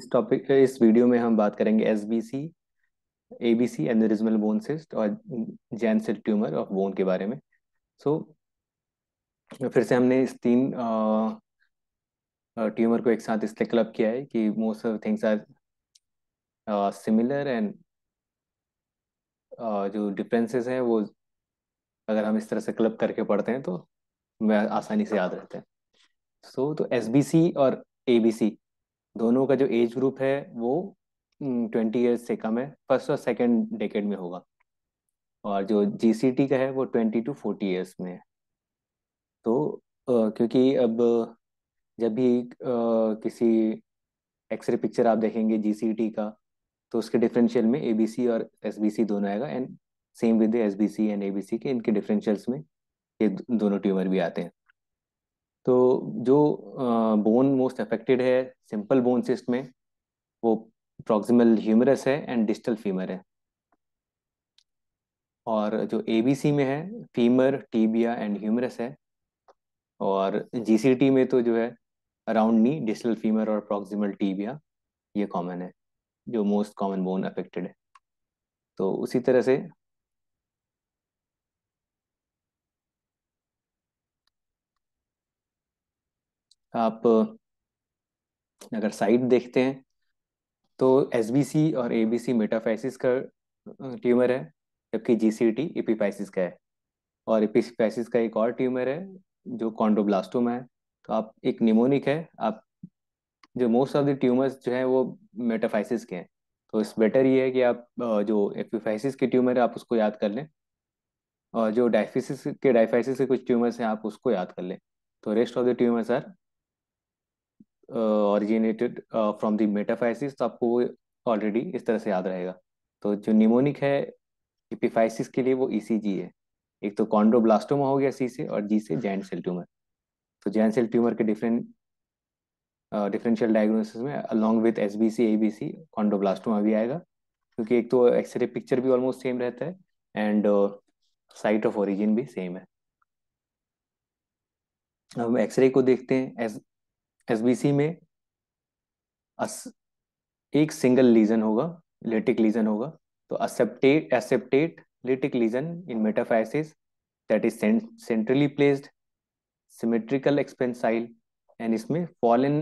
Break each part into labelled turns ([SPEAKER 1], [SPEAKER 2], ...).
[SPEAKER 1] इस टॉपिक इस वीडियो में हम बात करेंगे S B C A B C aneurysmal bone cyst और जैनसेल ट्यूमर ऑफ बोन के बारे में सो so, फिर से हमने इस तीन ट्यूमर को एक साथ इसलिए क्लब किया है कि most of things are similar and जो डिफरेंसेस हैं वो अगर हम इस तरह से क्लब करके पढ़ते हैं तो आसानी से याद रहते हैं सो so, तो एस बी सी और ए बी सी दोनों का जो एज ग्रुप है वो ट्वेंटी ईयर्स से कम है फर्स्ट और सेकेंड डेकेड में होगा और जो जी का है वो ट्वेंटी टू फोर्टी ईयर्स में है तो Uh, क्योंकि अब जब भी uh, किसी एक्सरे पिक्चर आप देखेंगे जी का तो उसके डिफरेंशियल में ए और एस दोनों आएगा and same with S B C and A के इनके डिफरेंशियल्स में ये दोनों ट्यूमर भी आते हैं तो जो बोन मोस्ट अफेक्टेड है सिंपल बोन सिस्ट में वो प्रॉक्सिमल ह्यूमरस है एंड डिस्टल फीमर है और जो एबीसी में है फीमर टीबिया एंड ह्यूमरस है और जीसीटी में तो जो है अराउंड नी डिस्टल फीमर और प्रॉक्सिमल टीबिया ये कॉमन है जो मोस्ट कॉमन बोन अफेक्टेड है तो उसी तरह से आप अगर साइट देखते हैं तो एस बी सी और ए बी सी मेटाफाइसिस का ट्यूमर है जबकि जी सी टी एपीफाइसिस का है और एपीफाइसिस का एक और ट्यूमर है जो कॉन्डोब्लास्टोम है तो आप एक निमोनिक है आप जो मोस्ट ऑफ द ट्यूमर्स जो है वो मेटाफाइसिस के हैं तो इस बेटर ये है कि आप जो एपीफाइसिस के ट्यूमर है आप उसको याद कर लें और जो डायफिसिस के डायफाइसिस के कुछ ट्यूमर्स हैं आप उसको याद कर लें तो rest of the tumours are originated from the metaphysis तो आपको वो ऑलरेडी इस तरह से याद रहेगा तो जो निमोनिक है इपिफाइसिस के लिए वो ईसीजी e है एक तो कॉन्ड्रोब्लास्टोमा हो गया सी से और जी से जैन सेल ट्यूमर तो जैन सेल ट्यूमर के डिफरेंट डिफरेंशियल डायग्नोसिस में along with S B C A B C chondroblastoma भी आएगा क्योंकि एक तो एक्सरे पिक्चर भी ऑलमोस्ट सेम रहता है एंड साइट ऑफ ओरिजिन भी सेम है हम एक्सरे को देखते हैं एस बी सी में एक सिंगल लीजन होगा लेटिक लीजन होगा तो aseptate aseptate lytic lesion in metaphysis that is centrally placed symmetrical expansile and इसमें फॉलन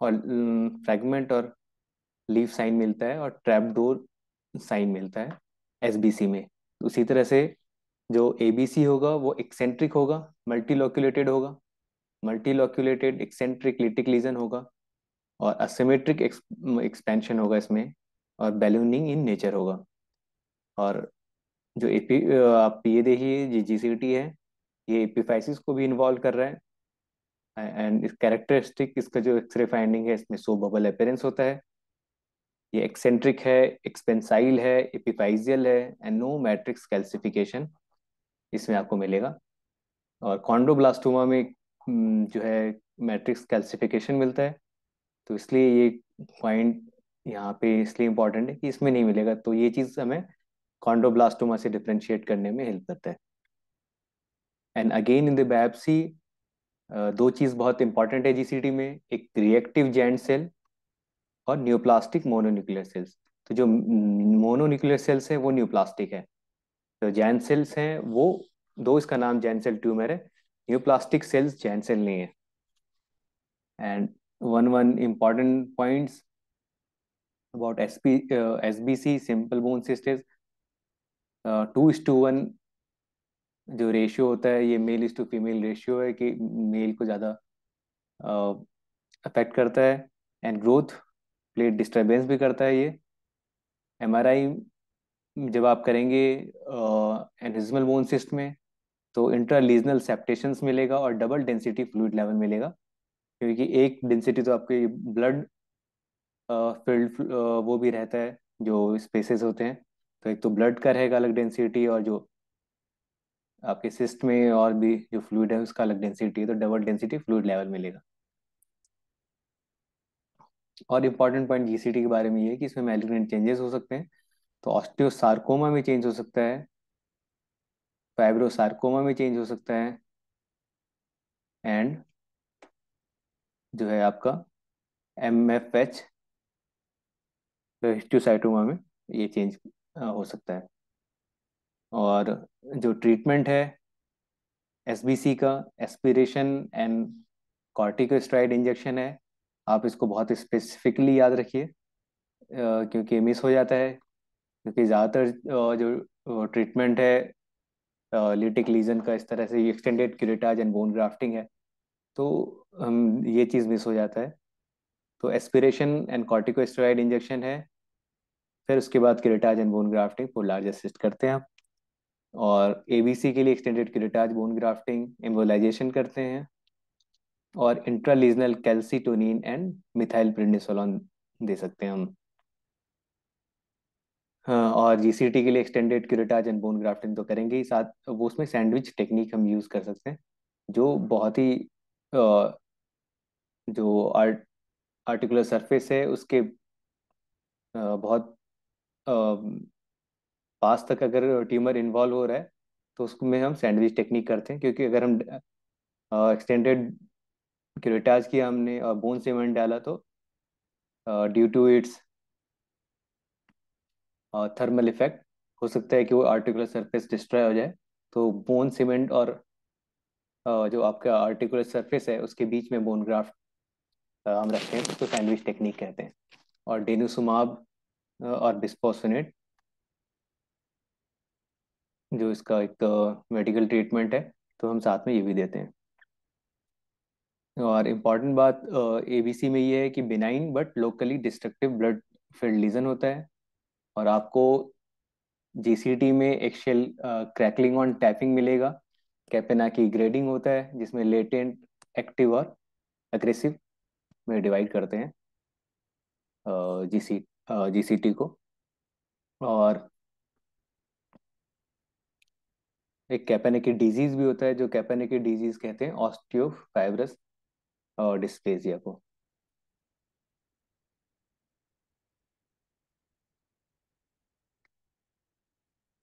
[SPEAKER 1] और फ्रेगमेंट mm, और लीव साइन मिलता है और ट्रैपडोर साइन मिलता है एस बी सी में उसी तरह से जो ए बी सी होगा वो एक्सेंट्रिक होगा मल्टी मल्टीलोक्यूलेटेड होगा मल्टीलोक्यूलेटेड एक्सेंट्रिक लिटिक लीजन होगा और असिमेट्रिक एक्सपेंशन होगा इसमें और बैलूनिंग इन नेचर होगा और जो एपी आप ये देखिए जी जी सी टी है ये एपीफाइसिस को भी इन्वॉल्व कर रहा है एंड इस कैरेक्टरिस्टिक इसका जो एक्सरे फाइंडिंग है इसमें सो बबल अपेरेंस होता है ये एक्सेंट्रिक है एक्सपेंसाइल है एपीफाइजियल है एंड नो मैट्रिक्स कैल्सिफिकेशन इसमें आपको मिलेगा और कॉन्डोब्लास्टोमा में हम्म, जो है मैट्रिक्स कैल्सिफिकेशन मिलता है तो इसलिए ये पॉइंट यहाँ पे इसलिए इम्पॉर्टेंट है कि इसमें नहीं मिलेगा तो ये चीज़ हमें कॉन्ड्रोब्लास्टोमा से डिफ्रेंशिएट करने में हेल्प करता है and again in the biopsy दो चीज़ बहुत इंपॉर्टेंट है जीसीटी में एक रिएक्टिव जेंट सेल और न्यूप्लास्टिक मोनोन्यूक्लियर सेल्स तो जो मोनोन्यूक्लियर सेल्स है वो न्यूप्लास्टिक है तो जैन सेल्स हैं वो दो इसका नाम जैन सेल ट्यूमर है सेल्स जैन सेल नहीं है and one one important point about S P S B C simple bone cysts two is to one जो रेशियो होता है ये male is to female ratio है कि मेल को ज़्यादा अफेक्ट uh, करता है एंड ग्रोथ प्लेट डिस्टर्बेंस भी करता है ये एम आर आई जब आप करेंगे एनिजमल बोन सिस्ट में तो इंट्रालीजनल सेप्टेशन मिलेगा और डबल डेंसिटी फ्लूड लेवल मिलेगा क्योंकि एक डेंसिटी तो आपके ब्लड फिल्ड वो भी रहता है जो स्पेसेस होते हैं तो एक तो ब्लड का रहेगा अलग डेंसिटी और जो आपके सिस्ट में और भी जो फ्लूड है उसका अलग डेंसिटी है तो डबल डेंसिटी फ्लूड लेवल मिलेगा और इम्पॉर्टेंट पॉइंट जीसीटी के बारे में ये है कि इसमें मैलिग्नेंट चेंजेस हो सकते हैं तो ऑस्टियोसार्कोमा में चेंज हो सकता है फाइब्रोसार्कोमा में चेंज हो सकता है एंड जो है आपका एम एफ एच में ये चेंज हो सकता है और जो ट्रीटमेंट है एसबीसी का एस्पिरेशन एंड कॉर्टिकोस्ट्राइड इंजेक्शन है आप इसको बहुत स्पेसिफिकली याद रखिए क्योंकि मिस हो जाता है क्योंकि ज़्यादातर जो ट्रीटमेंट है लिटिक लीजन का इस तरह से extended curettage and bone grafting है तो हम ये चीज़ मिस हो जाता है तो एस्पिरेशन एंड कॉर्टिकोस्टेरॉइड इंजेक्शन है फिर उसके बाद curettage and bone grafting for large cyst करते हैं आप और ए के लिए extended curettage bone grafting embolization करते हैं और intralesional calcitonin and methyl prednisolone दे सकते हैं हम हाँ, और जीसीटी के लिए extended curettage and bone grafting तो करेंगे ही साथ वो उसमें सैंडविच टेक्निक हम यूज़ कर सकते हैं जो बहुत ही जो आर्ट आर्टिकुलर सरफेस है उसके बहुत पास तक अगर ट्यूमर इन्वॉल्व हो रहा है तो उसमें हम सैंडविच टेक्निक करते हैं क्योंकि अगर हम एक्सटेंडेड क्यूरेटाज किया हमने और बोन सीमेंट डाला तो due to its thermal effect हो सकता है कि वो आर्टिकुलर सरफेस डिस्ट्रॉय हो जाए तो बोन सीमेंट और जो आपका आर्टिकुलर सरफेस है उसके बीच में बोन ग्राफ्ट हम रखते हैं उसको सैंडविच टेक्निक कहते हैं और डेनुसुमाब और बिस्पोसोनेट जो इसका एक मेडिकल ट्रीटमेंट है तो हम साथ में ये भी देते हैं और इम्पॉर्टेंट बात एबीसी में ये है कि benign but locally destructive blood filled lesion होता है और आपको जीसीटी में एक शेल क्रैकलिंग ऑन टैपिंग मिलेगा कैपेना की ग्रेडिंग होता है जिसमें लेटेंट एक्टिव और अग्रेसिव में डिवाइड करते हैं जीसी जीसीटी को और एक कैपेने की डिजीज भी होता है जो कैपेने की डिजीज कहते हैं ऑस्टियोफाइब्रस डिस्पेजिया को